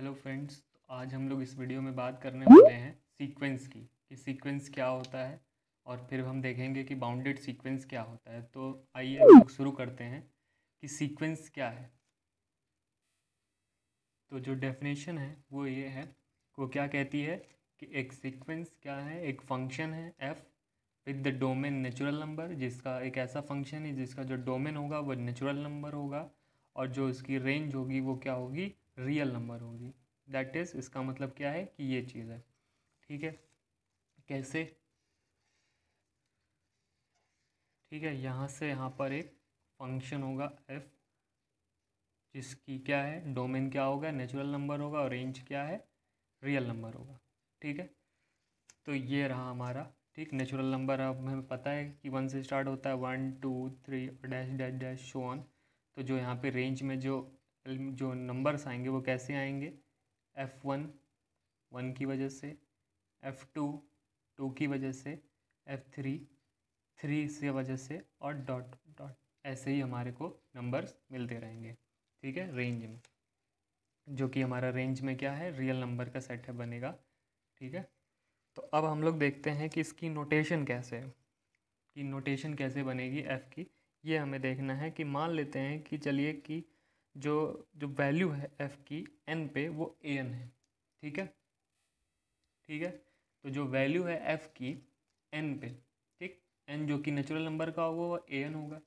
hello friends तो आज हम लोग इस वीडियो में बात करने वाले हैं सीक्वेंस की कि सीक्वेंस क्या होता है और फिर हम देखेंगे कि बाउंडेड सीक्वेंस क्या होता है तो आइए हम लोग शुरू करते हैं कि सीक्वेंस क्या है तो जो डेफिनेशन है वो ये है वो क्या कहती है कि एक सीक्वेंस क्या है एक फंक्शन है F with the domain natural number जिसका एक ऐसा फंक्शन है जिसका जो डोमेन होगा वो नेचुरल नंबर होगा और जो उसकी रेंज होगी वो क्या होगी रियल नंबर होगी दैट इज़ इसका मतलब क्या है कि ये चीज़ है ठीक है कैसे ठीक है यहाँ से यहाँ पर एक फंक्शन होगा एफ जिसकी क्या है डोमेन क्या होगा नेचुरल नंबर होगा और रेंज क्या है रियल नंबर होगा ठीक है तो ये रहा हमारा ठीक नेचुरल नंबर अब हमें पता है कि वन से स्टार्ट होता है one two three dash dash dash so on तो जो यहाँ पे रेंज में जो जो नंबर्स आएंगे वो कैसे आएंगे एफ़ वन वन की वजह से एफ़ टू टू की वजह से एफ़ थ्री थ्री से वजह से और डॉट डॉट ऐसे ही हमारे को नंबर्स मिलते रहेंगे ठीक है रेंज में जो कि हमारा रेंज में क्या है रियल नंबर का सेट है बनेगा ठीक है तो अब हम लोग देखते हैं कि इसकी नोटेशन कैसे है कि नोटेशन कैसे बनेगी एफ़ की ये हमें देखना है कि मान लेते हैं कि चलिए कि जो जो वैल्यू है एफ़ की एन पे वो ए एन है ठीक है ठीक है तो जो वैल्यू है एफ़ की एन पे ठीक एन जो कि नेचुरल नंबर का होगा वो ए एन होगा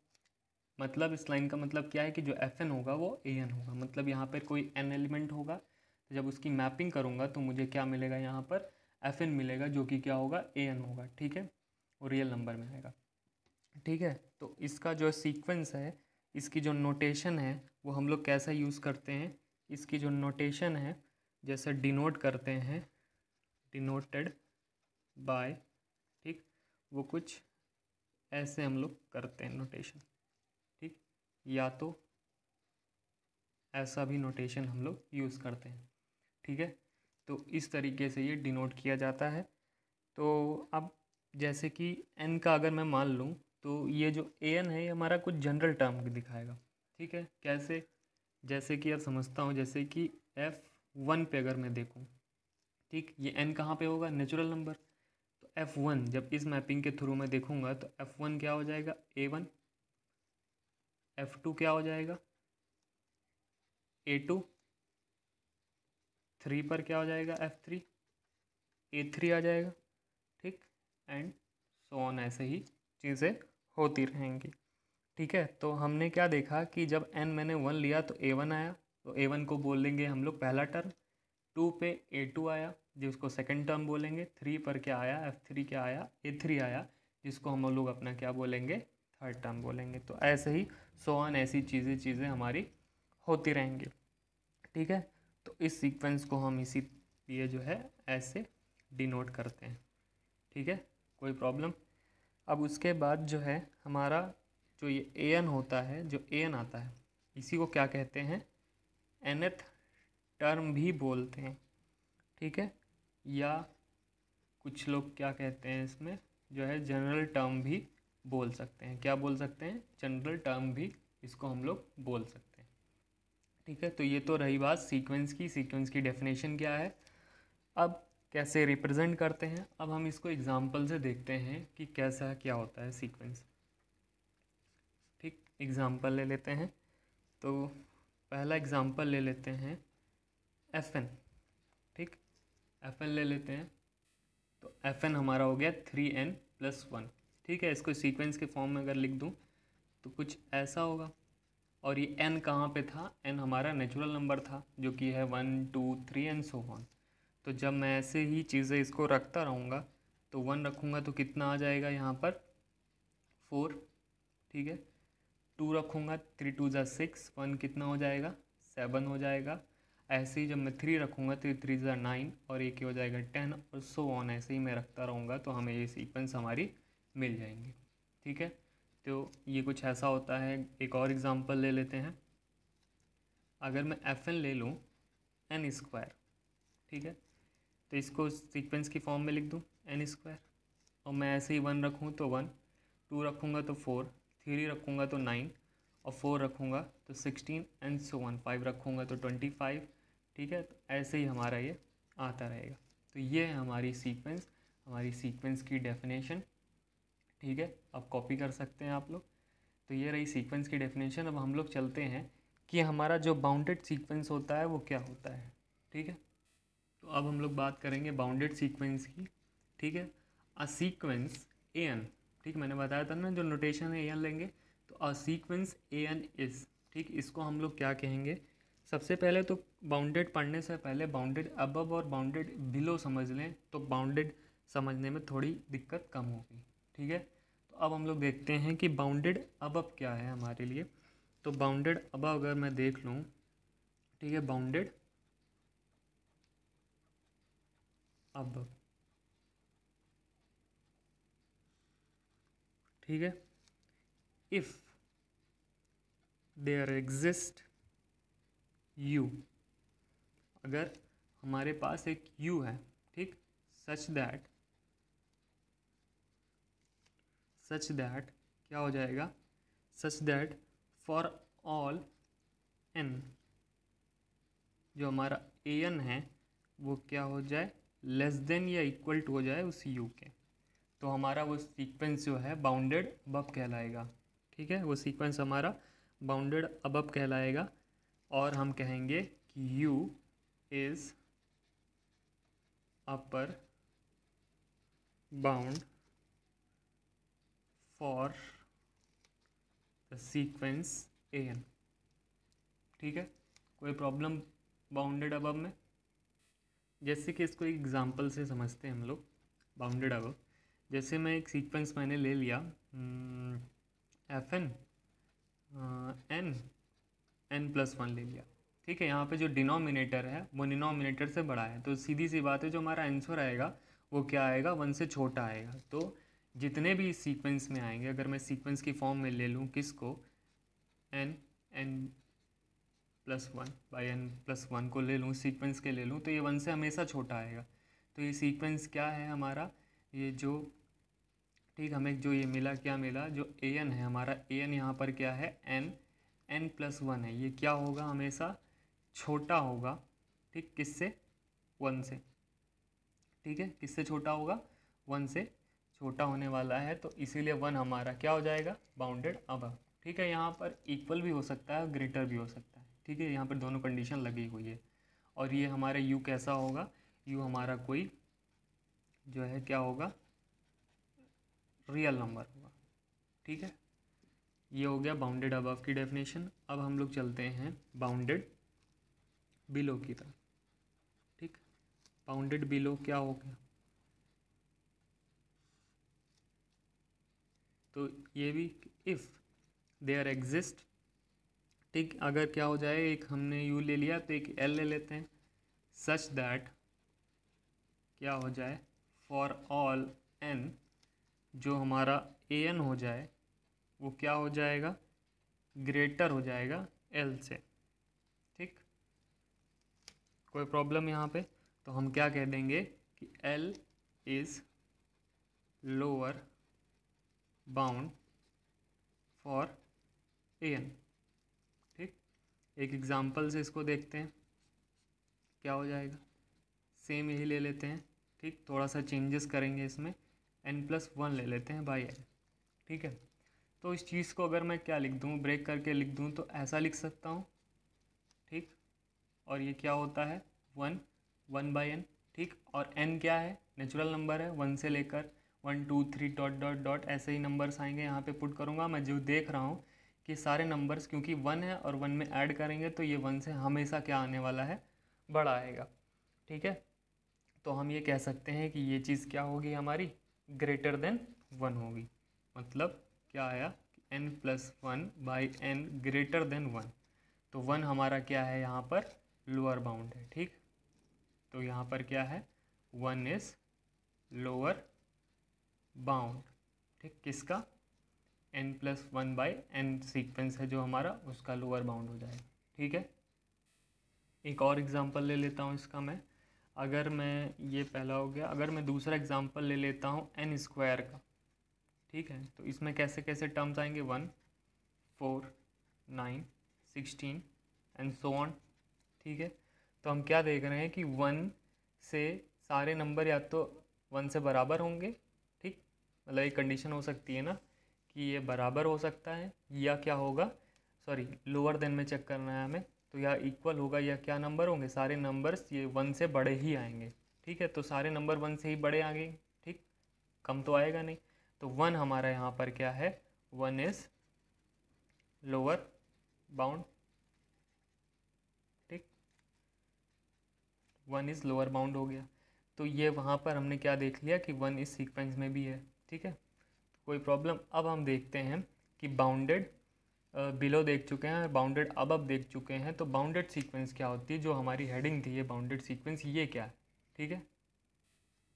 मतलब इस लाइन का मतलब क्या है कि जो एफ एन होगा वो ए एन होगा मतलब यहाँ पर कोई एन एलिमेंट होगा तो जब उसकी मैपिंग करूँगा तो मुझे क्या मिलेगा यहाँ पर एफ एन मिलेगा जो कि क्या होगा ए एन होगा ठीक है और रियल नंबर मिलेगा ठीक है तो इसका जो सीक्वेंस है इसकी जो नोटेशन है वो हम लोग कैसा यूज़ करते हैं इसकी जो नोटेशन है जैसे डिनोट करते हैं डिनोटेड बाय ठीक वो कुछ ऐसे हम लोग करते हैं नोटेशन ठीक या तो ऐसा भी नोटेशन हम लोग यूज़ करते हैं ठीक है तो इस तरीके से ये डिनोट किया जाता है तो अब जैसे कि एन का अगर मैं मान लूँ तो ये जो ए एन है ये हमारा कुछ जनरल टर्म दिखाएगा ठीक है कैसे जैसे कि अब समझता हूँ जैसे कि एफ़ वन पे अगर मैं देखूँ ठीक ये एन कहाँ पे होगा नेचुरल नंबर तो एफ़ वन जब इस मैपिंग के थ्रू मैं देखूँगा तो एफ़ वन क्या हो जाएगा ए वन एफ़ टू क्या हो जाएगा ए टू थ्री पर क्या हो जाएगा एफ़ थ्री ए थ्री आ जाएगा ठीक एंड सो ऑन ऐसे ही चीज़ें होती रहेंगी ठीक है तो हमने क्या देखा कि जब एन मैंने वन लिया तो ए वन आया तो ए वन को बोल देंगे हम लोग पहला टर्म टू पे ए टू आया जिसको सेकेंड टर्म बोलेंगे थ्री पर क्या आया एफ थ्री क्या आया ए थ्री आया जिसको हम लोग अपना क्या बोलेंगे थर्ड टर्म बोलेंगे तो ऐसे ही सोन ऐसी चीज़ें चीज़ें हमारी होती रहेंगी ठीक है तो इस सीक्वेंस को हम इसी लिए जो है ऐसे डिनोट करते हैं ठीक है कोई प्रॉब्लम अब उसके बाद जो है हमारा जो ये ए एन होता है जो ए एन आता है इसी को क्या कहते हैं एनथ टर्म भी बोलते हैं ठीक है या कुछ लोग क्या कहते हैं इसमें जो है जनरल टर्म भी बोल सकते हैं क्या बोल सकते हैं जनरल टर्म भी इसको हम लोग बोल सकते हैं ठीक है तो ये तो रही बात सीक्वेंस की सीक्वेंस की डेफिनेशन क्या है अब कैसे रिप्रेजेंट करते हैं अब हम इसको एग्ज़ाम्पल से देखते हैं कि कैसा क्या होता है सीक्वेंस ठीक एग्ज़ाम्पल ले लेते हैं तो पहला एग्ज़ाम्पल ले लेते हैं एफ एन ठीक एफ एन ले लेते हैं तो एफ एन हमारा हो गया थ्री एन प्लस वन ठीक है इसको सीक्वेंस के फॉर्म में अगर लिख दूँ तो कुछ ऐसा होगा और ये एन कहाँ पे था एन हमारा नेचुरल नंबर था जो कि है one two three N so on तो जब मैं ऐसे ही चीज़ें इसको रखता रहूँगा तो वन रखूँगा तो कितना आ जाएगा यहाँ पर फोर ठीक है टू रखूँगा थ्री टू ज़ा सिक्स वन कितना हो जाएगा सेवन हो जाएगा ऐसे ही जब मैं थ्री रखूँगा तो थ्री थ्री ज़ा नाइन और एक ही हो जाएगा टेन और सो ऑन ऐसे ही मैं रखता रहूँगा तो हमें ये सीक्वेंस हमारी मिल जाएंगे ठीक है तो ये कुछ ऐसा होता है एक और एग्ज़ाम्पल ले लेते हैं अगर मैं एफ एन ले लूँ एन स्क्वायर ठीक है तो इसको सीक्वेंस की फॉर्म में लिख दूँ एन स्क्वायर और मैं ऐसे ही वन रखूँ तो वन टू रखूँगा तो फोर थ्री रखूँगा तो नाइन और फोर रखूँगा तो sixteen and so on five रखूँगा तो ट्वेंटी फाइव ठीक है तो ऐसे ही हमारा ये आता रहेगा तो ये है हमारी सीक्वेंस हमारी सीक्वेंस की डेफिनेशन ठीक है अब कॉपी कर सकते हैं आप लोग तो ये रही सीक्वेंस की डेफिनेशन अब हम लोग चलते हैं कि हमारा जो बाउंडेड सीक्वेंस होता है वो क्या होता है ठीक है तो अब हम लोग बात करेंगे बाउंडेड सीक्वेंस की ठीक है अ सीक्वेंस ए एन ठीक मैंने बताया था ना जो नोटेशन है ए एन लेंगे तो a sequence A N is ठीक इसको हम लोग क्या कहेंगे सबसे पहले तो बाउंडेड पढ़ने से पहले बाउंडेड अबब और बाउंडेड बिलो समझ लें तो बाउंडेड समझने में थोड़ी दिक्कत कम होगी ठीक है तो अब हम लोग देखते हैं कि बाउंडेड अबब क्या है हमारे लिए तो बाउंडेड अबब अगर मैं देख लूँ ठीक है बाउंडेड अब ठीक है इफ देयर एग्जिस्ट यू अगर हमारे पास एक यू है ठीक सच दैट सच दैट क्या हो जाएगा such that for all N जो हमारा ए एन है वो क्या हो जाए लेस देन या इक्वल टू हो जाए उस यू के तो हमारा वो सीक्वेंस जो है बाउंडेड अबब कहलाएगा ठीक है वो सीक्वेंस हमारा बाउंडेड अबब कहलाएगा और हम कहेंगे कि U is upper for the the A N ठीक है कोई प्रॉब्लम बाउंडेड अबब में जैसे कि इसको एक एग्ज़ाम्पल से समझते हैं हम लोग बाउंडेड अबव जैसे मैं एक सीक्वेंस मैंने ले लिया F N N N plus one ले लिया ठीक है यहाँ पे जो डिनोमिनेटर है वो डिनोमिनेटर से बड़ा है तो सीधी सी बात है जो हमारा आंसर आएगा वो क्या आएगा वन से छोटा आएगा तो जितने भी सीक्वेंस में आएंगे अगर मैं सीक्वेंस की फॉर्म में ले लूँ किसको N N plus one by N plus one को ले लूँ सीक्वेंस के ले लूँ तो ये वन से हमेशा छोटा आएगा तो ये सीक्वेंस क्या है हमारा ये जो ठीक हमें जो ये मिला क्या मिला जो ए एन है हमारा ए एन यहाँ पर क्या है एन एन प्लस वन है ये क्या होगा हमेशा छोटा होगा ठीक किससे वन से ठीक है किससे छोटा होगा वन से छोटा होने वाला है तो इसीलिए वन हमारा क्या हो जाएगा बाउंडेड अब ठीक है यहाँ पर इक्वल भी हो सकता है ग्रेटर भी हो सकता है ठीक है यहाँ पर दोनों कंडीशन लगी हुई है और ये हमारा यू कैसा होगा यू हमारा कोई जो है क्या होगा रियल नंबर होगा ठीक है ये हो गया बाउंडेड अबव की डेफिनेशन अब हम लोग चलते हैं बाउंडेड बिलो की तरफ ठीक बाउंडेड बिलो क्या हो गया तो ये भी इफ़ देयर एग्जिस्ट ठीक अगर क्या हो जाए एक हमने यू ले लिया तो एक एल ले लेते हैं सच दैट क्या हो जाए फॉर ऑल एन जो हमारा ए एन हो जाए वो क्या हो जाएगा ग्रेटर हो जाएगा एल से ठीक कोई प्रॉब्लम यहाँ पे तो हम क्या कह देंगे कि L is lower bound for A N एक एग्ज़ाम्पल से इसको देखते हैं क्या हो जाएगा सेम यही ले लेते हैं ठीक थोड़ा सा चेंजेस करेंगे इसमें एन प्लस वन ले लेते हैं बाई एन ठीक है तो इस चीज़ को अगर मैं क्या लिख दूँ ब्रेक करके लिख दूँ तो ऐसा लिख सकता हूँ ठीक और ये क्या होता है वन वन बाई एन ठीक और एन क्या है नेचुरल नंबर है वन से लेकर one two three dot dot dot ऐसे ही नंबर्स आएंगे यहाँ पे पुट करूँगा मैं जो देख रहा हूँ कि सारे नंबर्स क्योंकि वन है और वन में ऐड करेंगे तो ये वन से हमेशा क्या आने वाला है बड़ा आएगा ठीक है तो हम ये कह सकते हैं कि ये चीज़ क्या होगी हमारी ग्रेटर देन वन होगी मतलब क्या आया N plus one by N greater than one तो वन हमारा क्या है यहाँ पर लोअर बाउंड है ठीक तो यहाँ पर क्या है वन इज़ लोअर बाउंड ठीक किसका N plus one by N sequence है जो हमारा उसका लोअर बाउंड हो जाएगा ठीक है एक और एग्ज़ाम्पल ले लेता हूँ इसका मैं अगर मैं ये पहला हो गया अगर मैं दूसरा एग्ज़ाम्पल ले लेता हूँ एन स्क्वायर का ठीक है तो इसमें कैसे कैसे टर्म्स आएंगे one four nine sixteen and so on ठीक है तो हम क्या देख रहे हैं कि वन से सारे नंबर या तो वन से बराबर होंगे ठीक मतलब एक कंडीशन हो सकती है ना कि ये बराबर हो सकता है या क्या होगा सॉरी लोअर देन में चेक करना है हमें तो या इक्वल होगा या क्या नंबर होंगे सारे नंबर्स ये वन से बड़े ही आएंगे ठीक है तो सारे नंबर वन से ही बड़े गए ठीक कम तो आएगा नहीं तो वन हमारा यहाँ पर क्या है वन इज़ लोअर बाउंड ठीक वन इज़ लोअर बाउंड हो गया तो ये वहाँ पर हमने क्या देख लिया कि वन इस सीक्वेंस में भी है ठीक है कोई प्रॉब्लम अब हम देखते हैं कि बाउंडेड बिलो देख चुके हैं बाउंडेड अब अब देख चुके हैं तो बाउंडेड सीक्वेंस क्या होती है जो हमारी हेडिंग थी ये बाउंडेड सीक्वेंस ये क्या है ठीक है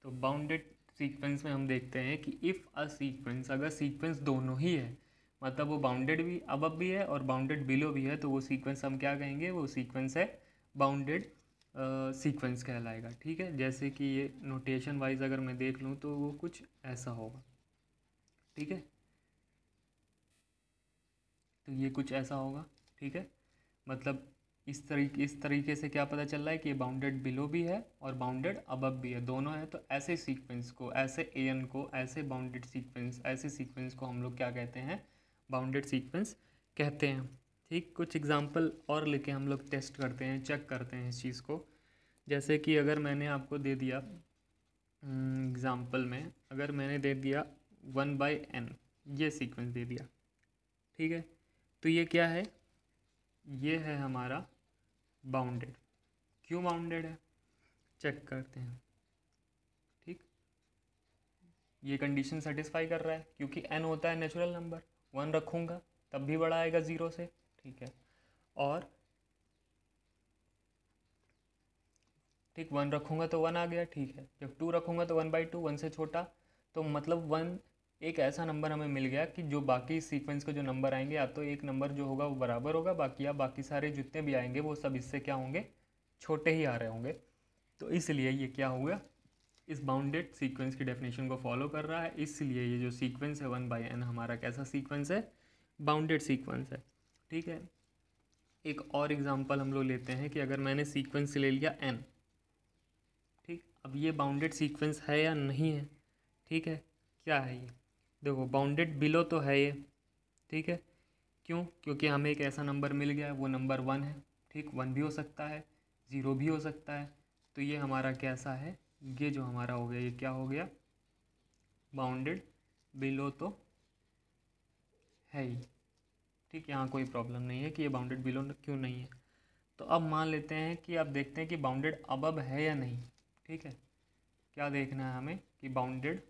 तो बाउंडेड सीक्वेंस में हम देखते हैं कि इफ़ अ सीक्वेंस अगर सीक्वेंस दोनों ही है मतलब वो बाउंडेड भी अब अब भी है और बाउंडेड बिलो भी है तो वो सीक्वेंस हम क्या कहेंगे वो सीक्वेंस है बाउंडेड सीक्वेंस कहलाएगा ठीक है जैसे कि ये नोटेशन वाइज अगर मैं देख लूँ तो वो कुछ ऐसा होगा ठीक है तो ये कुछ ऐसा होगा ठीक है मतलब इस तरीके इस तरीके से क्या पता चल रहा है कि ये बाउंडेड बिलो भी है और बाउंडेड अबब भी है दोनों है तो ऐसे सीक्वेंस को ऐसे ए एन को ऐसे बाउंडेड सीक्वेंस ऐसे सीक्वेंस को हम लोग क्या कहते हैं बाउंडेड सीक्वेंस कहते हैं ठीक कुछ एग्जाम्पल और लेके हम लोग टेस्ट करते हैं चेक करते हैं इस चीज़ को जैसे कि अगर मैंने आपको दे दिया एग्ज़ाम्पल हम्म, में अगर मैंने दे दिया वन बाई एन ये सीक्वेंस दे दिया ठीक है तो ये क्या है ये है हमारा बाउंडेड क्यों बाउंडेड है चेक करते हैं ठीक ये कंडीशन सेटिस्फाई कर रहा है क्योंकि एन होता है नेचुरल नंबर वन रखूँगा तब भी बड़ा आएगा ज़ीरो से ठीक है और ठीक वन रखूँगा तो वन आ गया ठीक है जब टू रखूँगा तो वन बाई टू वन से छोटा तो मतलब वन एक ऐसा नंबर हमें मिल गया कि जो बाकी सीक्वेंस के जो नंबर आएंगे या तो एक नंबर जो होगा वो बराबर होगा बाकी या बाकी सारे जितने भी आएंगे वो सब इससे क्या होंगे छोटे ही आ रहे होंगे तो इसलिए ये क्या होगा इस बाउंडेड सीक्वेंस की डेफिनेशन को फॉलो कर रहा है इसलिए ये जो सीक्वेंस है वन बाई एन हमारा कैसा सीक्वेंस है बाउंडेड सीक्वेंस है ठीक है एक और एग्जांपल हम लोग लेते हैं कि अगर मैंने सीक्वेंस ले लिया एन ठीक अब ये बाउंडेड सीक्वेंस है या नहीं है ठीक है क्या है ये देखो बाउंडेड बिलो तो है ये ठीक है क्यों क्योंकि हमें एक ऐसा नंबर मिल गया है वो नंबर वन है ठीक वन भी हो सकता है ज़ीरो भी हो सकता है तो ये हमारा कैसा है ये जो हमारा हो गया ये क्या हो गया बाउंडेड बिलो तो है ही ठीक यहाँ कोई प्रॉब्लम नहीं है कि ये बाउंडेड बिलो क्यों नहीं है तो अब मान लेते हैं कि आप देखते हैं कि बाउंडेड अबब है या नहीं ठीक है क्या देखना है हमें कि बाउंडेड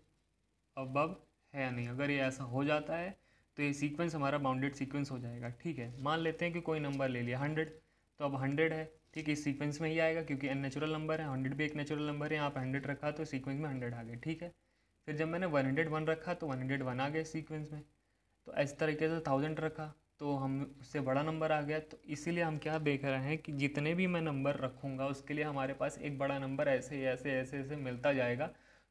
अबब है या नहीं अगर ये ऐसा हो जाता है तो ये सीक्वेंस हमारा बाउंडेड सीक्वेंस हो जाएगा ठीक है मान लेते हैं कि कोई नंबर ले लिया हंड्रेड तो अब हंड्रेड है ठीक है इस सीक्वेंस में ही आएगा क्योंकि एन नेचुरल नंबर है हंड्रेड भी एक नेचुरल नंबर है यहाँ पर हंड्रेड रखा तो सीक्वेंस में हंड्रेड आ गए ठीक है फिर जब मैंने वन हंड्रेड वन रखा तो वन हंड्रेड वन आ गया सीक्वेंस में तो इस तरीके से थाउजेंड रखा तो हम उससे बड़ा नंबर आ गया तो इसीलिए हम क्या देख रहे हैं कि जितने भी मैं नंबर रखूँगा उसके लिए हमारे पास एक बड़ा नंबर ऐसे ऐसे ऐसे ऐसे मिलता जाएगा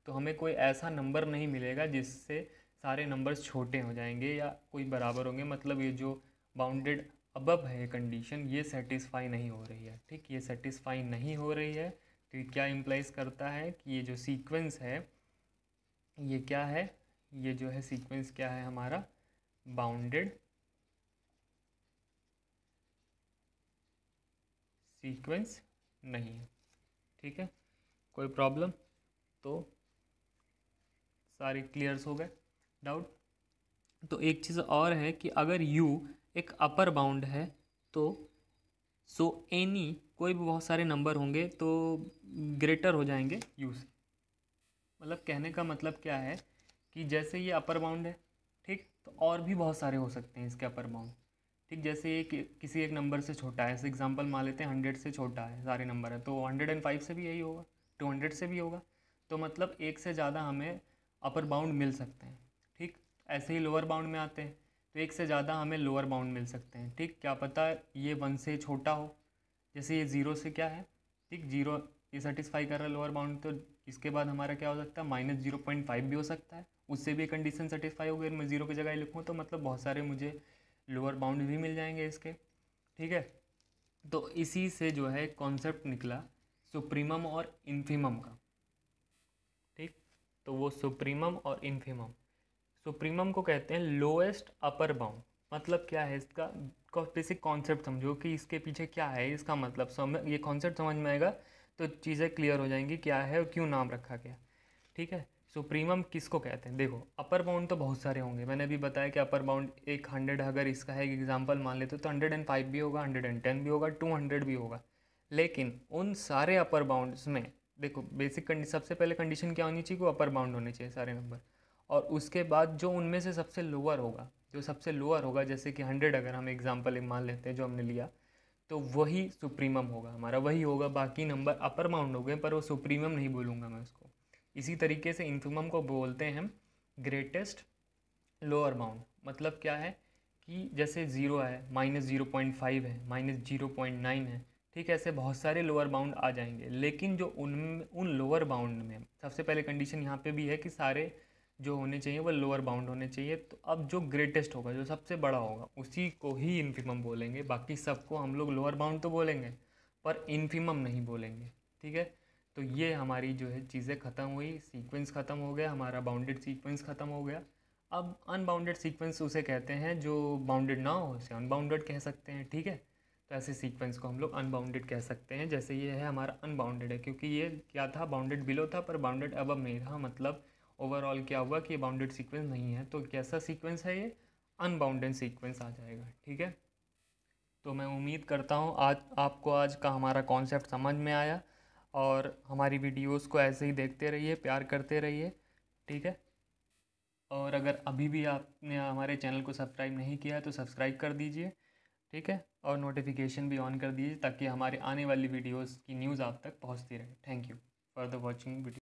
तो हमें कोई ऐसा नंबर नहीं मिलेगा जिससे सारे नंबर्स छोटे हो जाएंगे या कोई बराबर होंगे मतलब ये जो बाउंडेड अबब है कंडीशन ये सेटिस्फाई नहीं हो रही है ठीक ये सेटिस्फाई नहीं हो रही है तो ये क्या इम्प्लाइज करता है कि ये जो सीक्वेंस है ये क्या है ये जो है सीक्वेंस क्या है हमारा बाउंडेड सीक्वेंस नहीं है ठीक है कोई प्रॉब्लम तो सारे क्लियर्स हो गए डाउट तो एक चीज़ और है कि अगर यू एक अपर बाउंड है तो सो so एनी कोई भी बहुत सारे नंबर होंगे तो ग्रेटर हो जाएंगे यू से मतलब कहने का मतलब क्या है कि जैसे ये अपर बाउंड है ठीक तो और भी बहुत सारे हो सकते हैं इसके अपर बाउंड ठीक जैसे ये कि, किसी एक नंबर से छोटा है एग्जांपल मान लेते हैं हंड्रेड से छोटा है सारे नंबर है तो हंड्रेड एंड फाइव से भी यही होगा टू हंड्रेड से भी होगा तो मतलब एक से ज़्यादा हमें अपर बाउंड मिल सकते हैं ठीक ऐसे ही लोअर बाउंड में आते हैं तो एक से ज़्यादा हमें लोअर बाउंड मिल सकते हैं ठीक क्या पता ये वन से छोटा हो जैसे ये ज़ीरो से क्या है ठीक जीरो ये सेटिस्फाई कर रहा है लोअर बाउंड तो इसके बाद हमारा क्या हो सकता है माइनस जीरो पॉइंट फाइव भी हो सकता है उससे भी कंडीशन सेटिस्फाई होगी अगर मैं ज़ीरो की जगह लिखूँ तो मतलब बहुत सारे मुझे लोअर बाउंड भी मिल जाएंगे इसके ठीक है तो इसी से जो है कॉन्सेप्ट निकला सुप्रीमम और इन्फीमम का तो वो सुप्रीमम और इन्फीमम सुप्रीमम को कहते हैं लोएस्ट अपर बाउंड मतलब क्या है इसका बेसिक कॉन्सेप्ट समझो कि इसके पीछे क्या है इसका मतलब समझ ये कॉन्सेप्ट समझ में आएगा तो चीज़ें क्लियर हो जाएंगी क्या है और क्यों नाम रखा गया ठीक है सुप्रीमम किसको कहते हैं देखो अपर बाउंड तो बहुत सारे होंगे मैंने अभी बताया कि अपर बाउंड एक हंड्रेड अगर इसका है एक एग्जाम्पल मान लेते तो हंड्रेड एंड फाइव भी होगा हंड्रेड एंड टेन भी होगा टू हंड्रेड भी होगा लेकिन उन सारे अपर बाउंड्स में देखो बेसिक कंडीशन सबसे पहले कंडीशन क्या होनी चाहिए वो अपर बाउंड होने चाहिए सारे नंबर और उसके बाद जो उनमें से सबसे लोअर होगा जो सबसे लोअर होगा जैसे कि हंड्रेड अगर हम एग्जाम्पल एक मान लेते हैं जो हमने लिया तो वही सुप्रीमम होगा हमारा वही होगा बाकी नंबर अपर बाउंड हो गए पर वो सुप्रीमम नहीं बोलूँगा मैं उसको इसी तरीके से इन्फीमम को बोलते हैं हम ग्रेटेस्ट लोअर बाउंड मतलब क्या है कि जैसे ज़ीरो है माइनस ज़ीरो पॉइंट फाइव है माइनस जीरो पॉइंट नाइन है ठीक है ऐसे बहुत सारे लोअर बाउंड आ जाएंगे लेकिन जो उन उन लोअर बाउंड में सबसे पहले कंडीशन यहाँ पे भी है कि सारे जो होने चाहिए वो लोअर बाउंड होने चाहिए तो अब जो ग्रेटेस्ट होगा जो सबसे बड़ा होगा उसी को ही इन्फिमम बोलेंगे बाकी सबको हम लोग लोअर बाउंड तो बोलेंगे पर इन्फीमम नहीं बोलेंगे ठीक है तो ये हमारी जो है चीज़ें ख़त्म हुई सीक्वेंस ख़त्म हो गया हमारा बाउंडेड सीक्वेंस ख़त्म हो गया अब अनबाउंडेड सीक्वेंस उसे कहते हैं जो बाउंडेड ना हो उसे अनबाउंडेड कह सकते हैं ठीक है तो ऐसे सीक्वेंस को हम लोग अनबाउंडेड कह सकते हैं जैसे ये है हमारा अनबाउंडेड है क्योंकि ये क्या था बाउंडेड बिलो था पर बाउंडेड अब नहीं था मतलब ओवरऑल क्या हुआ कि ये बाउंडेड सीक्वेंस नहीं है तो कैसा सीक्वेंस है ये अनबाउंडेड सीक्वेंस आ जाएगा ठीक है तो मैं उम्मीद करता हूँ आज आपको आज का हमारा कॉन्सेप्ट समझ में आया और हमारी वीडियोज़ को ऐसे ही देखते रहिए प्यार करते रहिए ठीक है और अगर अभी भी आपने हमारे चैनल को सब्सक्राइब नहीं किया है तो सब्सक्राइब कर दीजिए ठीक है और नोटिफिकेशन भी ऑन कर दीजिए ताकि हमारे आने वाली वीडियोज़ की न्यूज़ आप तक पहुँचती रहे thank you for the watching video